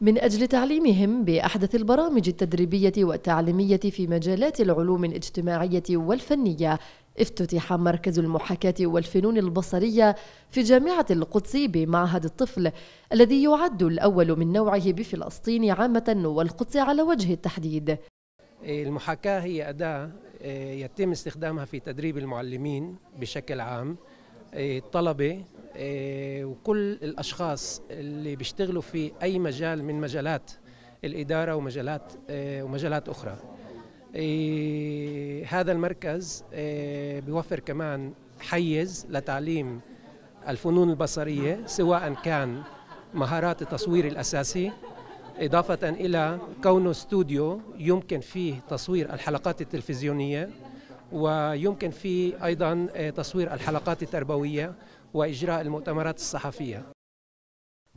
من أجل تعليمهم بأحدث البرامج التدريبية والتعليمية في مجالات العلوم الاجتماعية والفنية افتتح مركز المحاكاة والفنون البصرية في جامعة القدس بمعهد الطفل الذي يعد الأول من نوعه بفلسطين عامة والقدس على وجه التحديد إيه، المحاكاة هي أداة إيه، يتم استخدامها في تدريب المعلمين بشكل عام إيه، الطلبة آه، وكل الاشخاص اللي بيشتغلوا في اي مجال من مجالات الاداره ومجالات آه، ومجالات اخرى آه، هذا المركز بيوفر كمان حيز لتعليم الفنون البصريه سواء كان مهارات التصوير الاساسي اضافه الى كونه استوديو يمكن فيه تصوير الحلقات التلفزيونيه ويمكن في أيضا آه، تصوير الحلقات التربوية وإجراء المؤتمرات الصحفية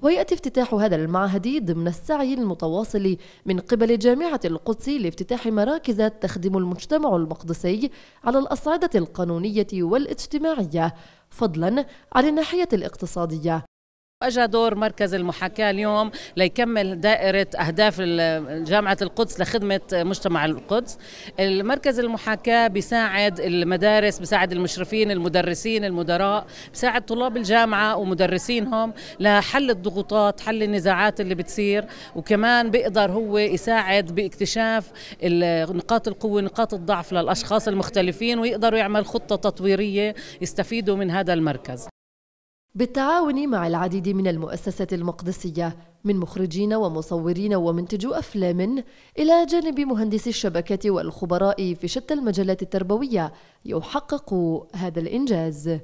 ويأتي افتتاح هذا المعهد ضمن السعي المتواصل من قبل جامعة القدس لافتتاح مراكز تخدم المجتمع المقدسي على الأصعدة القانونية والاجتماعية فضلا عن الناحية الاقتصادية أجا دور مركز المحاكاة اليوم ليكمل دائرة أهداف جامعة القدس لخدمة مجتمع القدس المركز المحاكاة بيساعد المدارس بيساعد المشرفين المدرسين المدراء بيساعد طلاب الجامعة ومدرسينهم لحل الضغوطات حل النزاعات اللي بتصير وكمان بيقدر هو يساعد باكتشاف نقاط القوة نقاط الضعف للأشخاص المختلفين ويقدروا يعمل خطة تطويرية يستفيدوا من هذا المركز بالتعاون مع العديد من المؤسسات المقدسية من مخرجين ومصورين ومنتجو أفلام إلى جانب مهندسي الشبكة والخبراء في شتى المجالات التربوية يحقق هذا الإنجاز